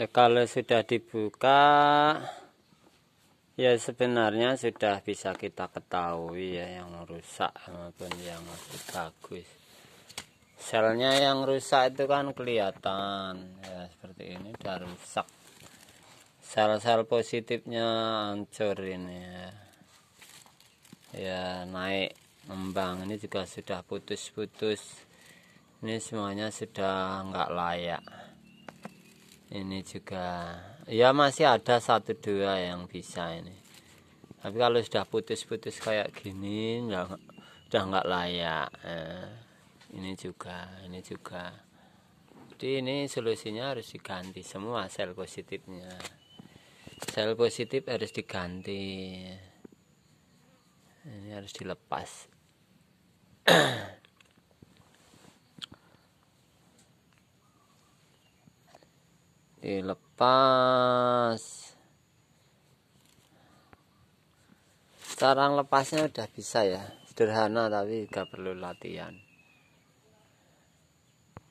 ya kalau sudah dibuka ya sebenarnya sudah bisa kita ketahui ya yang rusak maupun yang masih bagus selnya yang rusak itu kan kelihatan ya seperti ini sudah rusak sel-sel positifnya hancur ini ya ya naik membang ini juga sudah putus-putus ini semuanya sudah nggak layak ini juga ya masih ada satu dua yang bisa ini tapi kalau sudah putus-putus kayak gini udah udah nggak layak eh, ini juga ini juga jadi ini solusinya harus diganti semua sel positifnya sel positif harus diganti ini harus dilepas dilepas eh, sekarang lepasnya udah bisa ya sederhana tapi gak perlu latihan